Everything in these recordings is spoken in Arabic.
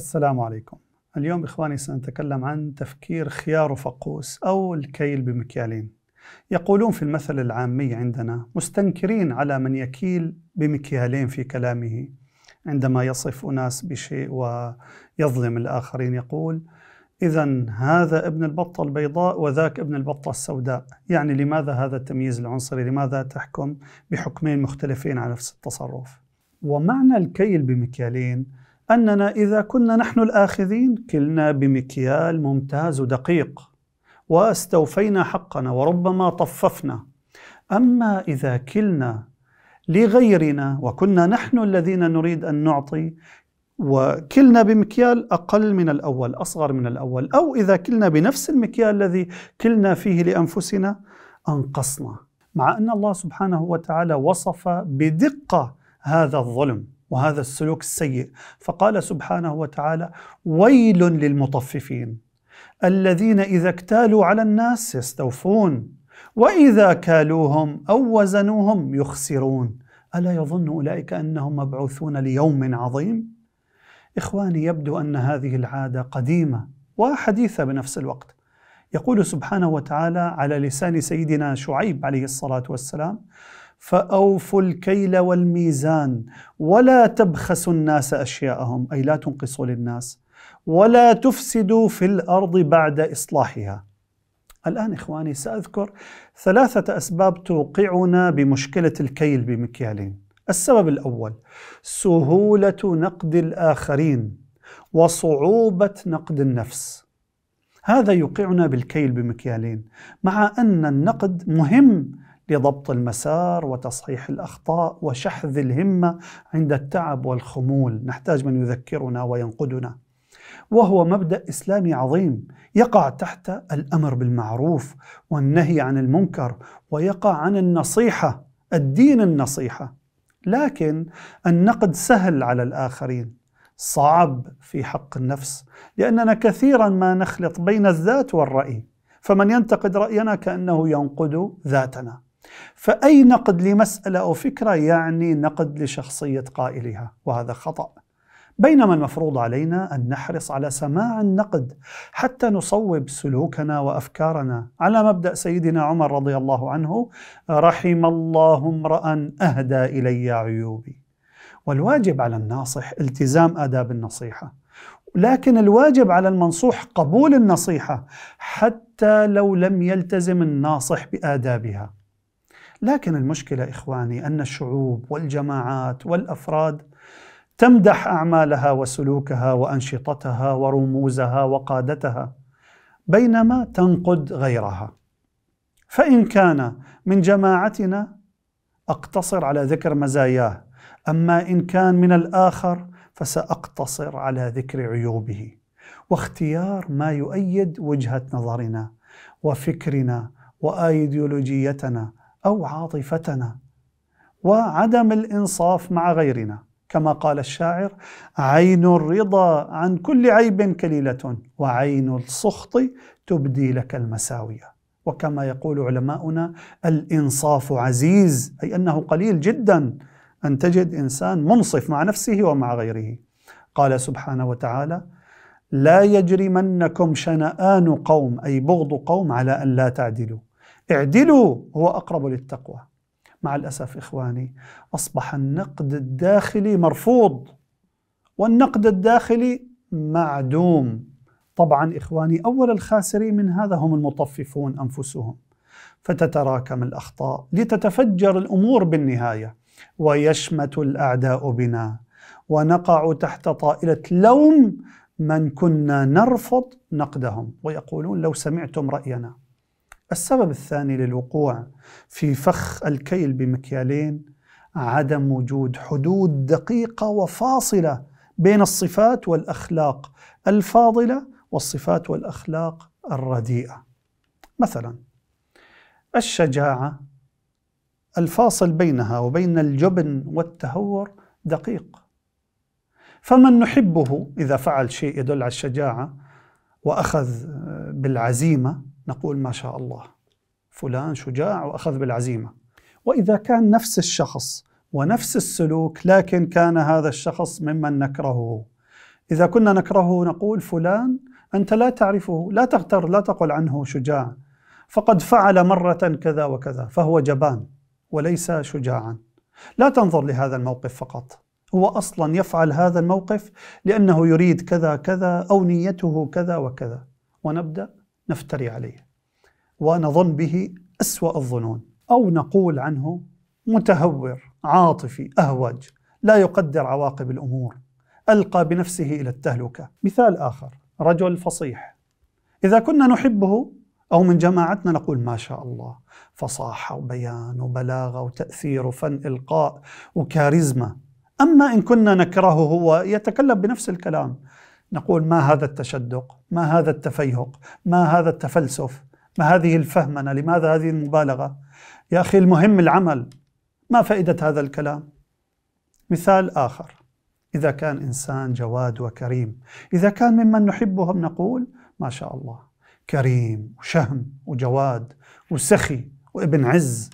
السلام عليكم اليوم إخواني سنتكلم عن تفكير خيار وفقوس أو الكيل بمكيالين يقولون في المثل العامي عندنا مستنكرين على من يكيل بمكيالين في كلامه عندما يصف أناس بشيء ويظلم الآخرين يقول إذا هذا ابن البطة البيضاء وذاك ابن البطة السوداء يعني لماذا هذا التمييز العنصري لماذا تحكم بحكمين مختلفين على نفس التصرف ومعنى الكيل بمكيالين أننا إذا كنا نحن الآخذين كلنا بمكيال ممتاز ودقيق واستوفينا حقنا وربما طففنا أما إذا كلنا لغيرنا وكنا نحن الذين نريد أن نعطي وكلنا بمكيال أقل من الأول أصغر من الأول أو إذا كلنا بنفس المكيال الذي كلنا فيه لأنفسنا أنقصنا مع أن الله سبحانه وتعالى وصف بدقة هذا الظلم وهذا السلوك السيء فقال سبحانه وتعالى ويل للمطففين الذين اذا اكتالوا على الناس يستوفون واذا كالوهم او وزنوهم يخسرون الا يظن اولئك انهم مبعوثون ليوم عظيم اخواني يبدو ان هذه العاده قديمه وحديثه بنفس الوقت يقول سبحانه وتعالى على لسان سيدنا شعيب عليه الصلاه والسلام فأوفوا الكيل والميزان ولا تبخسوا الناس أشياءهم أي لا تنقصوا للناس ولا تفسدوا في الأرض بعد إصلاحها الآن إخواني سأذكر ثلاثة أسباب توقعنا بمشكلة الكيل بمكيالين السبب الأول سهولة نقد الآخرين وصعوبة نقد النفس هذا يوقعنا بالكيل بمكيالين مع أن النقد مهم لضبط المسار وتصحيح الاخطاء وشحذ الهمه عند التعب والخمول نحتاج من يذكرنا وينقدنا وهو مبدا اسلامي عظيم يقع تحت الامر بالمعروف والنهي عن المنكر ويقع عن النصيحه الدين النصيحه لكن النقد سهل على الاخرين صعب في حق النفس لاننا كثيرا ما نخلط بين الذات والراي فمن ينتقد راينا كانه ينقد ذاتنا فأي نقد لمسألة أو فكرة يعني نقد لشخصية قائلها وهذا خطأ بينما المفروض علينا أن نحرص على سماع النقد حتى نصوب سلوكنا وأفكارنا على مبدأ سيدنا عمر رضي الله عنه رحم الله امرأ أهدى إلي عيوبي والواجب على الناصح التزام آداب النصيحة لكن الواجب على المنصوح قبول النصيحة حتى لو لم يلتزم الناصح بآدابها لكن المشكله اخواني ان الشعوب والجماعات والافراد تمدح اعمالها وسلوكها وانشطتها ورموزها وقادتها بينما تنقد غيرها فان كان من جماعتنا اقتصر على ذكر مزاياه اما ان كان من الاخر فساقتصر على ذكر عيوبه واختيار ما يؤيد وجهه نظرنا وفكرنا وايديولوجيتنا او عاطفتنا وعدم الانصاف مع غيرنا كما قال الشاعر عين الرضا عن كل عيب كليله وعين السخط تبدي لك المساويه وكما يقول علماؤنا الانصاف عزيز اي انه قليل جدا ان تجد انسان منصف مع نفسه ومع غيره قال سبحانه وتعالى لا يجرمنكم شنآن قوم أي بغض قوم على أن لا تعدلوا اعدلوا هو أقرب للتقوى مع الأسف إخواني أصبح النقد الداخلي مرفوض والنقد الداخلي معدوم طبعا إخواني أول الخاسرين من هذا هم المطففون أنفسهم فتتراكم الأخطاء لتتفجر الأمور بالنهاية ويشمت الأعداء بنا ونقع تحت طائلة لوم من كنا نرفض نقدهم ويقولون لو سمعتم رأينا السبب الثاني للوقوع في فخ الكيل بمكيالين عدم وجود حدود دقيقه وفاصله بين الصفات والاخلاق الفاضله والصفات والاخلاق الرديئه مثلا الشجاعه الفاصل بينها وبين الجبن والتهور دقيق فمن نحبه اذا فعل شيء يدل على الشجاعه واخذ بالعزيمه نقول ما شاء الله فلان شجاع واخذ بالعزيمه واذا كان نفس الشخص ونفس السلوك لكن كان هذا الشخص ممن نكرهه اذا كنا نكرهه نقول فلان انت لا تعرفه لا تغتر لا تقل عنه شجاع فقد فعل مره كذا وكذا فهو جبان وليس شجاعا لا تنظر لهذا الموقف فقط هو اصلا يفعل هذا الموقف لانه يريد كذا كذا او نيته كذا وكذا ونبدا نفتري عليه ونظن به أسوأ الظنون أو نقول عنه متهور عاطفي أهوج لا يقدر عواقب الأمور ألقى بنفسه إلى التهلكة مثال آخر رجل فصيح إذا كنا نحبه أو من جماعتنا نقول ما شاء الله فصاحة وبيان وبلاغة وتأثير وفن إلقاء وكاريزما أما إن كنا نكرهه هو يتكلم بنفس الكلام نقول ما هذا التشدق ما هذا التفيهق ما هذا التفلسف ما هذه الفهمنة لماذا هذه المبالغة يا أخي المهم العمل ما فائدة هذا الكلام مثال آخر إذا كان إنسان جواد وكريم إذا كان ممن نحبهم نقول ما شاء الله كريم وشهم وجواد وسخي وابن عز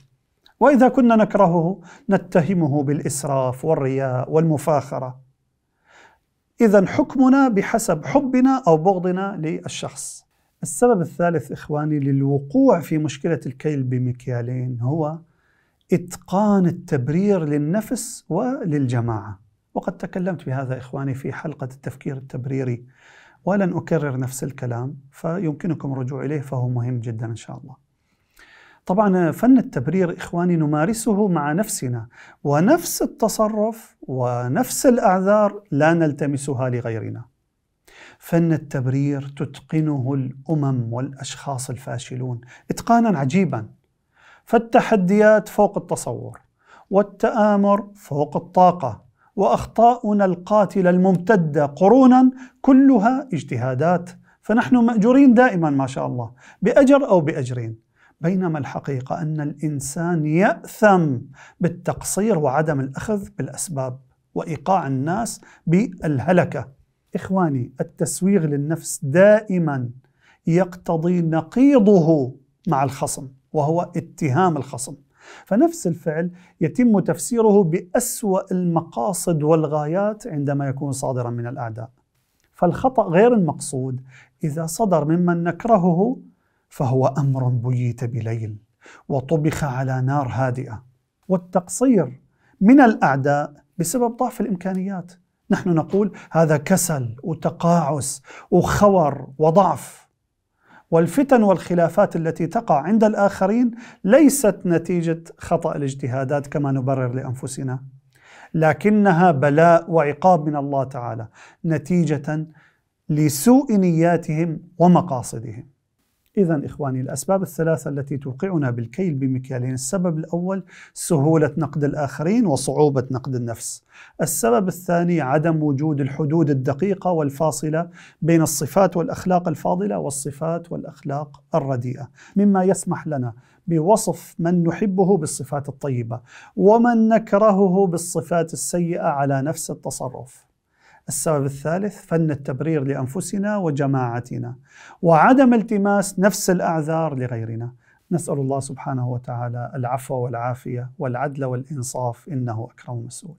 وإذا كنا نكرهه نتهمه بالإسراف والرياء والمفاخرة إذا حكمنا بحسب حبنا أو بغضنا للشخص. السبب الثالث إخواني للوقوع في مشكلة الكيل بمكيالين هو إتقان التبرير للنفس وللجماعة. وقد تكلمت بهذا إخواني في حلقة التفكير التبريري ولن أكرر نفس الكلام فيمكنكم الرجوع إليه فهو مهم جدا إن شاء الله. طبعا فن التبرير إخواني نمارسه مع نفسنا ونفس التصرف ونفس الأعذار لا نلتمسها لغيرنا فن التبرير تتقنه الأمم والأشخاص الفاشلون إتقانا عجيبا فالتحديات فوق التصور والتآمر فوق الطاقة واخطاؤنا القاتله الممتده قرونا كلها اجتهادات فنحن ماجورين دائما ما شاء الله باجر او باجرين بينما الحقيقة أن الإنسان يأثم بالتقصير وعدم الأخذ بالأسباب وإيقاع الناس بالهلكة إخواني التسويغ للنفس دائما يقتضي نقيضه مع الخصم وهو اتهام الخصم فنفس الفعل يتم تفسيره بأسوأ المقاصد والغايات عندما يكون صادرا من الأعداء فالخطأ غير المقصود إذا صدر ممن نكرهه فهو امر بيت بليل وطبخ على نار هادئه والتقصير من الاعداء بسبب ضعف الامكانيات نحن نقول هذا كسل وتقاعس وخور وضعف والفتن والخلافات التي تقع عند الاخرين ليست نتيجه خطا الاجتهادات كما نبرر لانفسنا لكنها بلاء وعقاب من الله تعالى نتيجه لسوء نياتهم ومقاصدهم إذا إخواني الأسباب الثلاثة التي توقعنا بالكيل بمكيالين السبب الأول سهولة نقد الآخرين وصعوبة نقد النفس السبب الثاني عدم وجود الحدود الدقيقة والفاصلة بين الصفات والأخلاق الفاضلة والصفات والأخلاق الرديئة مما يسمح لنا بوصف من نحبه بالصفات الطيبة ومن نكرهه بالصفات السيئة على نفس التصرف السبب الثالث فن التبرير لانفسنا وجماعتنا وعدم التماس نفس الاعذار لغيرنا نسال الله سبحانه وتعالى العفو والعافيه والعدل والانصاف انه اكرم مسؤول